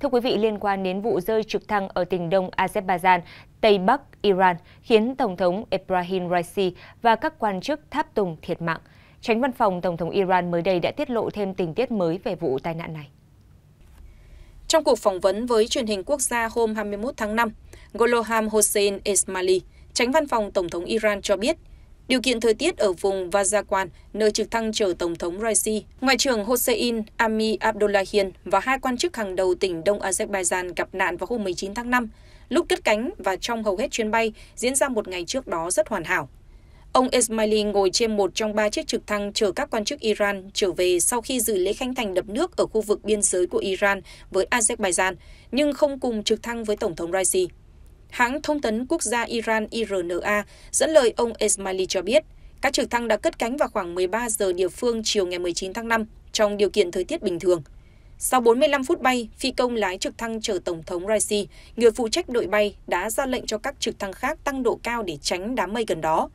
Thưa quý vị, liên quan đến vụ rơi trực thăng ở tỉnh Đông Azerbaijan, Tây Bắc, Iran, khiến Tổng thống Ebrahim Raisi và các quan chức tháp tùng thiệt mạng. Tránh văn phòng Tổng thống Iran mới đây đã tiết lộ thêm tình tiết mới về vụ tai nạn này. Trong cuộc phỏng vấn với truyền hình quốc gia hôm 21 tháng 5, Goloham Hossein Esmaili, tránh văn phòng Tổng thống Iran cho biết Điều kiện thời tiết ở vùng Vazaquan, nơi trực thăng chở Tổng thống Raisi, Ngoại trưởng Hossein Ami Abdullahian và hai quan chức hàng đầu tỉnh Đông Azerbaijan gặp nạn vào hôm 19 tháng 5, lúc cất cánh và trong hầu hết chuyến bay diễn ra một ngày trước đó rất hoàn hảo. Ông Esmaili ngồi trên một trong ba chiếc trực thăng chở các quan chức Iran trở về sau khi dự lễ khánh thành đập nước ở khu vực biên giới của Iran với Azerbaijan, nhưng không cùng trực thăng với Tổng thống Raisi. Hãng thông tấn quốc gia Iran IRNA dẫn lời ông Esmaili cho biết, các trực thăng đã cất cánh vào khoảng 13 giờ địa phương chiều ngày 19 tháng 5 trong điều kiện thời tiết bình thường. Sau 45 phút bay, phi công lái trực thăng chở Tổng thống Raisi, người phụ trách đội bay, đã ra lệnh cho các trực thăng khác tăng độ cao để tránh đám mây gần đó.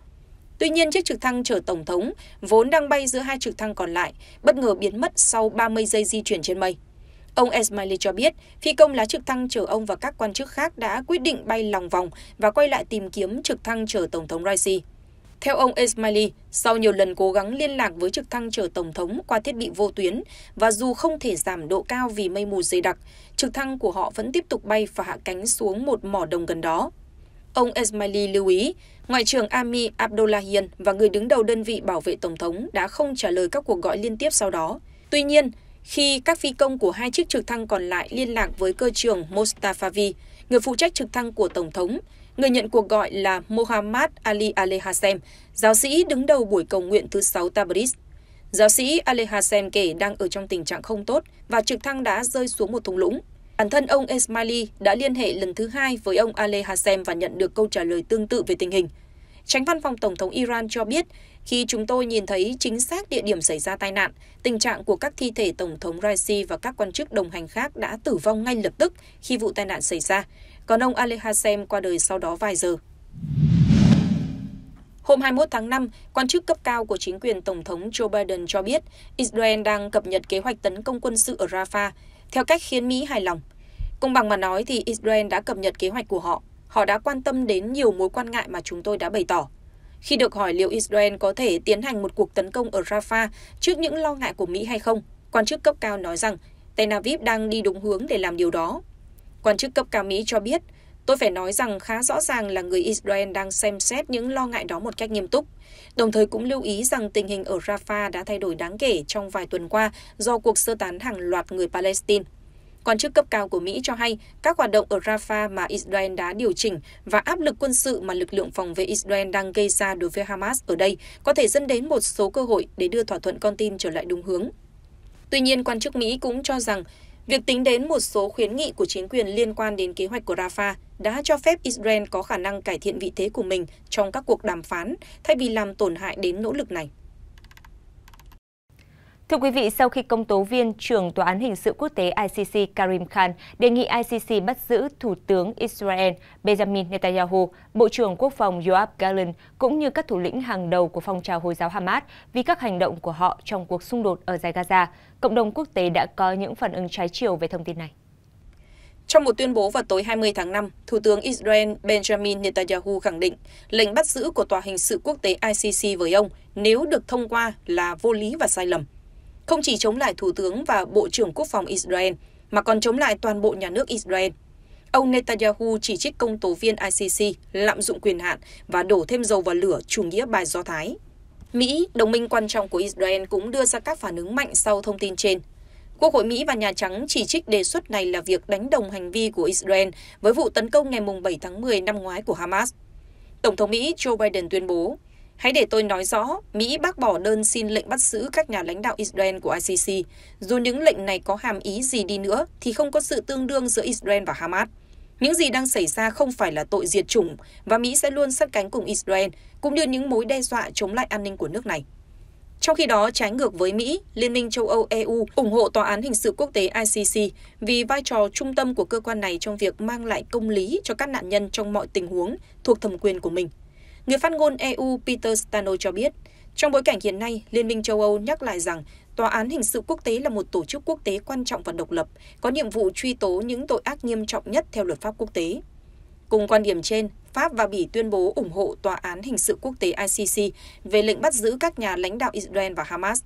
Tuy nhiên, chiếc trực thăng chở Tổng thống, vốn đang bay giữa hai trực thăng còn lại, bất ngờ biến mất sau 30 giây di chuyển trên mây ông Esmaili cho biết phi công lá trực thăng chở ông và các quan chức khác đã quyết định bay lòng vòng và quay lại tìm kiếm trực thăng chở tổng thống raisi theo ông Esmaili, sau nhiều lần cố gắng liên lạc với trực thăng chở Tổng thống qua thiết bị vô tuyến và dù không thể giảm độ cao vì mây mù dày đặc, trực thăng của họ vẫn tiếp tục bay và hạ cánh xuống một mỏ đồng gần đó. Ông Esmaili lưu ý, Ngoại trưởng Ami Abdullahian và người đứng đầu đơn vị bảo vệ Tổng thống đã không trả lời các cuộc gọi liên tiếp sau đó. Tuy nhiên, khi các phi công của hai chiếc trực thăng còn lại liên lạc với cơ trưởng Mostafavi, người phụ trách trực thăng của Tổng thống, người nhận cuộc gọi là Mohammad Ali Alehasem, giáo sĩ đứng đầu buổi cầu nguyện thứ sáu Tabriz. Giáo sĩ Alehasem kể đang ở trong tình trạng không tốt và trực thăng đã rơi xuống một thung lũng. Bản thân ông Esmaili đã liên hệ lần thứ hai với ông Alehasem và nhận được câu trả lời tương tự về tình hình. Tránh văn phòng Tổng thống Iran cho biết khi chúng tôi nhìn thấy chính xác địa điểm xảy ra tai nạn, tình trạng của các thi thể Tổng thống Raisi và các quan chức đồng hành khác đã tử vong ngay lập tức khi vụ tai nạn xảy ra, còn ông Ali Hassem qua đời sau đó vài giờ. Hôm 21 tháng 5, quan chức cấp cao của chính quyền Tổng thống Joe Biden cho biết Israel đang cập nhật kế hoạch tấn công quân sự ở Rafah theo cách khiến Mỹ hài lòng. Công bằng mà nói thì Israel đã cập nhật kế hoạch của họ. Họ đã quan tâm đến nhiều mối quan ngại mà chúng tôi đã bày tỏ, khi được hỏi liệu Israel có thể tiến hành một cuộc tấn công ở Rafah trước những lo ngại của Mỹ hay không, quan chức cấp cao nói rằng Tel Aviv đang đi đúng hướng để làm điều đó. Quan chức cấp cao Mỹ cho biết, tôi phải nói rằng khá rõ ràng là người Israel đang xem xét những lo ngại đó một cách nghiêm túc, đồng thời cũng lưu ý rằng tình hình ở Rafah đã thay đổi đáng kể trong vài tuần qua do cuộc sơ tán hàng loạt người Palestine quan chức cấp cao của Mỹ cho hay các hoạt động ở Rafah mà Israel đã điều chỉnh và áp lực quân sự mà lực lượng phòng vệ Israel đang gây ra đối với Hamas ở đây có thể dẫn đến một số cơ hội để đưa thỏa thuận con tin trở lại đúng hướng. Tuy nhiên, quan chức Mỹ cũng cho rằng Việc tính đến một số khuyến nghị của chính quyền liên quan đến kế hoạch của Rafah đã cho phép Israel có khả năng cải thiện vị thế của mình trong các cuộc đàm phán thay vì làm tổn hại đến nỗ lực này. Thưa quý vị, sau khi công tố viên trưởng Tòa án Hình sự Quốc tế ICC Karim Khan đề nghị ICC bắt giữ Thủ tướng Israel Benjamin Netanyahu, Bộ trưởng Quốc phòng Yoav Gallant cũng như các thủ lĩnh hàng đầu của phong trào Hồi giáo Hamas vì các hành động của họ trong cuộc xung đột ở giải Gaza, cộng đồng quốc tế đã có những phản ứng trái chiều về thông tin này. Trong một tuyên bố vào tối 20 tháng 5, Thủ tướng Israel Benjamin Netanyahu khẳng định lệnh bắt giữ của Tòa hình sự quốc tế ICC với ông nếu được thông qua là vô lý và sai lầm không chỉ chống lại thủ tướng và bộ trưởng quốc phòng Israel, mà còn chống lại toàn bộ nhà nước Israel. Ông Netanyahu chỉ trích công tố viên ICC lạm dụng quyền hạn và đổ thêm dầu vào lửa chủ nghĩa bài Do Thái. Mỹ, đồng minh quan trọng của Israel cũng đưa ra các phản ứng mạnh sau thông tin trên. Quốc hội Mỹ và Nhà Trắng chỉ trích đề xuất này là việc đánh đồng hành vi của Israel với vụ tấn công ngày 7 tháng 10 năm ngoái của Hamas. Tổng thống Mỹ Joe Biden tuyên bố, Hãy để tôi nói rõ, Mỹ bác bỏ đơn xin lệnh bắt giữ các nhà lãnh đạo Israel của ICC. Dù những lệnh này có hàm ý gì đi nữa, thì không có sự tương đương giữa Israel và Hamas. Những gì đang xảy ra không phải là tội diệt chủng và Mỹ sẽ luôn sát cánh cùng Israel, cũng như những mối đe dọa chống lại an ninh của nước này. Trong khi đó, trái ngược với Mỹ, Liên minh châu Âu EU ủng hộ Tòa án Hình sự Quốc tế ICC vì vai trò trung tâm của cơ quan này trong việc mang lại công lý cho các nạn nhân trong mọi tình huống thuộc thẩm quyền của mình. Người phát ngôn EU Peter Stano cho biết, trong bối cảnh hiện nay, Liên minh châu Âu nhắc lại rằng Tòa án hình sự quốc tế là một tổ chức quốc tế quan trọng và độc lập, có nhiệm vụ truy tố những tội ác nghiêm trọng nhất theo luật pháp quốc tế. Cùng quan điểm trên, Pháp và Bỉ tuyên bố ủng hộ Tòa án hình sự quốc tế ICC về lệnh bắt giữ các nhà lãnh đạo Israel và Hamas.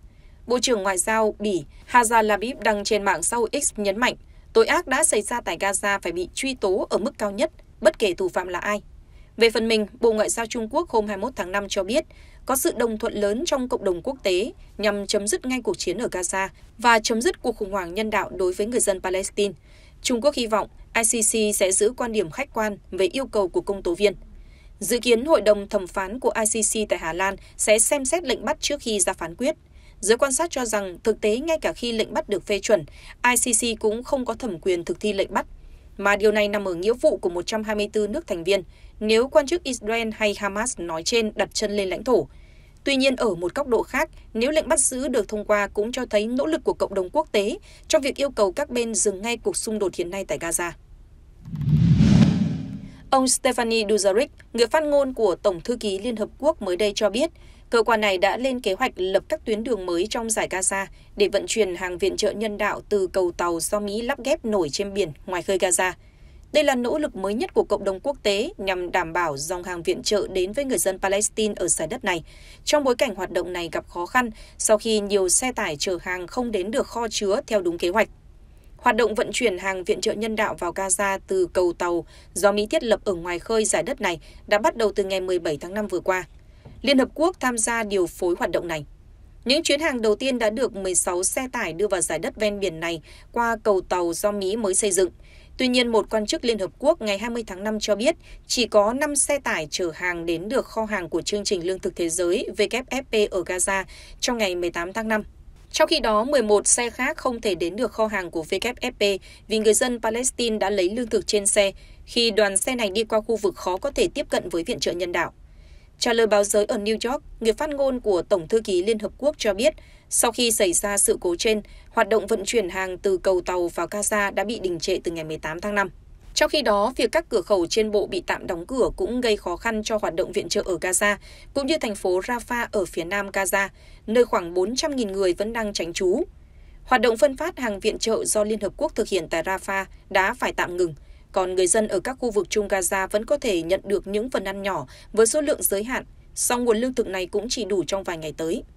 Bộ trưởng Ngoại giao Bỉ Hazar Labib đăng trên mạng xã hội X nhấn mạnh, tội ác đã xảy ra tại Gaza phải bị truy tố ở mức cao nhất, bất kể thủ phạm là ai về phần mình bộ ngoại giao trung quốc hôm 21 tháng năm cho biết có sự đồng thuận lớn trong cộng đồng quốc tế nhằm chấm dứt ngay cuộc chiến ở gaza và chấm dứt cuộc khủng hoảng nhân đạo đối với người dân palestine trung quốc hy vọng icc sẽ giữ quan điểm khách quan về yêu cầu của công tố viên dự kiến hội đồng thẩm phán của icc tại hà lan sẽ xem xét lệnh bắt trước khi ra phán quyết Giới quan sát cho rằng thực tế ngay cả khi lệnh bắt được phê chuẩn, ICC cũng không có thẩm quyền thực thi lệnh bắt mà điều này nằm ở nghĩa vụ của 124 nước thành viên nếu quan chức Israel hay Hamas nói trên đặt chân lên lãnh thổ. Tuy nhiên ở một góc độ khác, nếu lệnh bắt giữ được thông qua cũng cho thấy nỗ lực của cộng đồng quốc tế trong việc yêu cầu các bên dừng ngay cuộc xung đột hiện nay tại Gaza ông stefani duzaric người phát ngôn của tổng thư ký liên hợp quốc mới đây cho biết cơ quan này đã lên kế hoạch lập các tuyến đường mới trong giải gaza để vận chuyển hàng viện trợ nhân đạo từ cầu tàu do mỹ lắp ghép nổi trên biển ngoài khơi gaza đây là nỗ lực mới nhất của cộng đồng quốc tế nhằm đảm bảo dòng hàng viện trợ đến với người dân Palestine ở giải đất này, trong bối cảnh hoạt động này gặp khó khăn sau khi nhiều xe tải chở hàng không đến được kho chứa theo đúng kế hoạch. Hoạt động vận chuyển hàng viện trợ nhân đạo vào Gaza từ cầu tàu do Mỹ thiết lập ở ngoài khơi giải đất này đã bắt đầu từ ngày 17 tháng 5 vừa qua. Liên Hợp Quốc tham gia điều phối hoạt động này. Những chuyến hàng đầu tiên đã được 16 xe tải đưa vào giải đất ven biển này qua cầu tàu do Mỹ mới xây dựng. Tuy nhiên, một quan chức Liên Hợp Quốc ngày 20 tháng 5 cho biết chỉ có 5 xe tải chở hàng đến được kho hàng của chương trình Lương thực Thế giới WFP ở Gaza trong ngày 18 tháng 5. Trong khi đó, 11 xe khác không thể đến được kho hàng của WFP vì người dân Palestine đã lấy lương thực trên xe khi đoàn xe này đi qua khu vực khó có thể tiếp cận với viện trợ nhân đạo. Trả lời báo giới ở New York, người phát ngôn của Tổng thư ký Liên Hợp Quốc cho biết, sau khi xảy ra sự cố trên, hoạt động vận chuyển hàng từ cầu tàu vào Gaza đã bị đình trệ từ ngày 18 tháng 5. Trong khi đó, việc các cửa khẩu trên bộ bị tạm đóng cửa cũng gây khó khăn cho hoạt động viện trợ ở Gaza, cũng như thành phố Rafah ở phía nam Gaza, nơi khoảng 400.000 người vẫn đang tránh trú. Hoạt động phân phát hàng viện trợ do Liên Hợp Quốc thực hiện tại Rafah đã phải tạm ngừng, còn người dân ở các khu vực Trung Gaza vẫn có thể nhận được những phần ăn nhỏ với số lượng giới hạn, song nguồn lương thực này cũng chỉ đủ trong vài ngày tới.